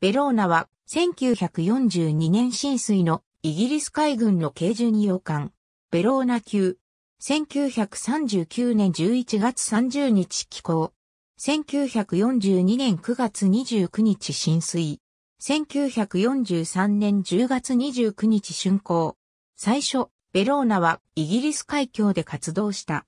ベローナは1942年浸水のイギリス海軍の軽巡洋艦、ベローナ級。1939年11月30日寄港。1942年9月29日浸水。1943年10月29日竣工。最初、ベローナはイギリス海峡で活動した。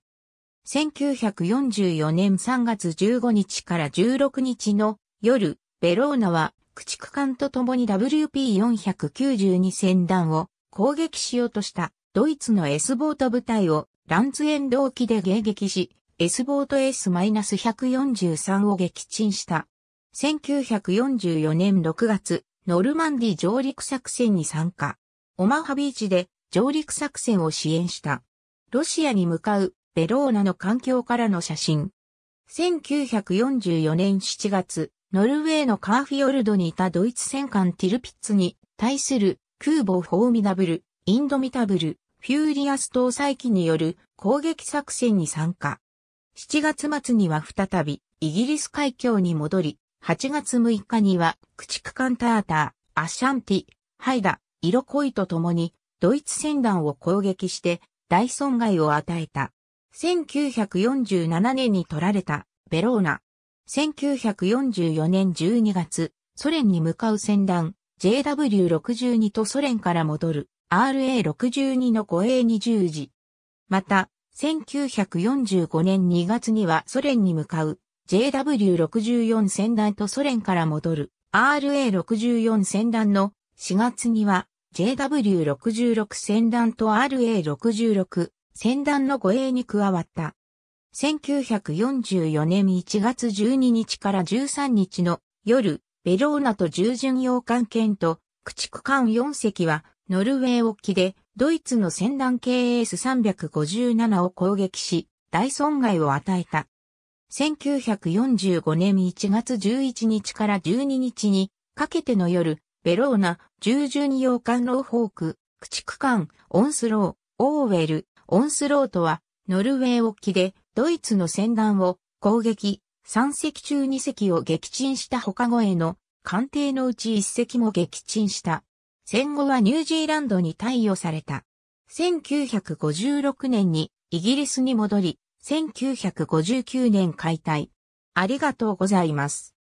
1944年3月15日から16日の夜、ベローナは駆逐艦と共に WP492 戦団を攻撃しようとしたドイツの S ボート部隊をランツエンド沖で迎撃し、S ボート S-143 を撃沈した。1944年6月、ノルマンディ上陸作戦に参加。オマハビーチで上陸作戦を支援した。ロシアに向かうベローナの環境からの写真。1944年7月、ノルウェーのカーフィヨルドにいたドイツ戦艦ティルピッツに対する空母フォーミダブル、インドミタブル、フューリアス搭載機による攻撃作戦に参加。7月末には再びイギリス海峡に戻り、8月6日には駆逐艦ターター、アッシャンティ、ハイダ、イロコイと共にドイツ船団を攻撃して大損害を与えた。1947年に取られたベローナ、1944年12月、ソ連に向かう船団 JW62 とソ連から戻る RA62 の護衛20時。また、1945年2月にはソ連に向かう JW64 船団とソ連から戻る RA64 船団の4月には JW66 船団と RA66 船団の護衛に加わった。1944年1月12日から13日の夜、ベローナと従順洋艦艦と駆逐艦4隻はノルウェー沖でドイツの戦団 KS357 を攻撃し大損害を与えた。1945年1月11日から12日にかけての夜、ベローナ、従順洋艦ローホーク、駆逐艦、オンスロー、オーウェル、オンスローとはノルウェー沖でドイツの船団を攻撃、3隻中2隻を撃沈した他護衛の艦艇のうち1隻も撃沈した。戦後はニュージーランドに貸与された。1956年にイギリスに戻り、1959年解体。ありがとうございます。